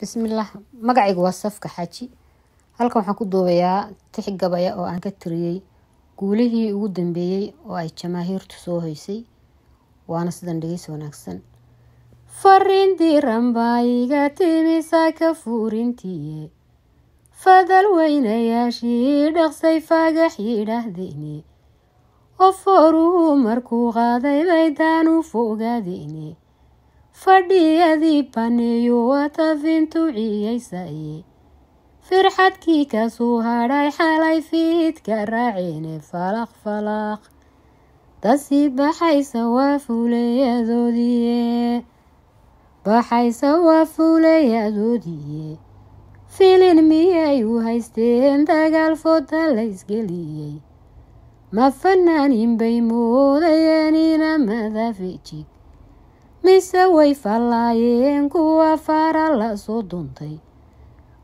bismillah magacaygu waa safka xaaji halkan waxaan ku duubayaa tix gabaya oo aan ka tiriyey guulihii ugu dambeeyey oo ay jamaahiirtu soo hoysay waana sidan dhegeysa wanaagsan farin diiran baa iga timisaa ka furintiye fadal weynayaashii dhaqsay faagax yidhaahdeyne qof horuu markuu qaaday baydaanu fogaadeyne fadhiyadii baneeyo watafintu ciyaysay firxadkii kasuu hadhay xalay fiidka raacine falaq falaq dasii baxaysa waa fuulayadoodiye baxaysa waa fuulayadoodiye filin miyay u haysteen dagaal fooda la isgeliyey ma fanaanin bay moodayeen inamada fijig mise way fallaayeen kuwa fara la soo duntay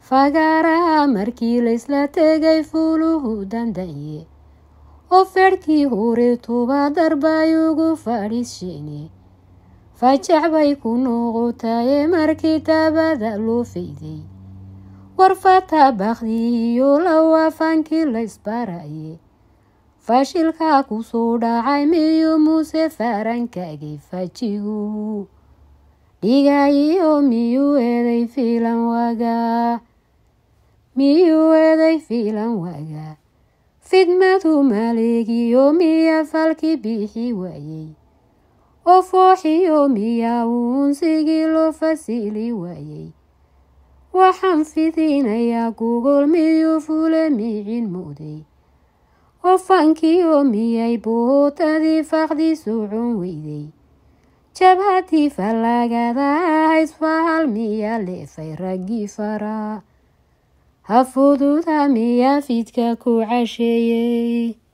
fagaaraha markii laysla tegay fuuluhu danda'ye oo feedhkii hureetuba darbay ugu fadhiisheene fajac bay ku noqotaye markii taabada loo fayday warfata baaqdii iyo la waafankii faashilkaa kusuu dhacay miyuu muuse farankaagii fajigu dhigayiyo miyuu eeday fiilan waagaa miyuu eeday filan waagaa fidmadu maleegiyo miya falki bixi waayey oo fooxiyo miyaa uunsigii loo fasili waayey waxaan fidinayaa gugol miyuu fule micin mu'day ofankii oo miyay buutadii faqdii suucun um weyday jabhadii fallagadaah isfahal miya leefay raggii faraa ha fududa miya fidka ku casheeyey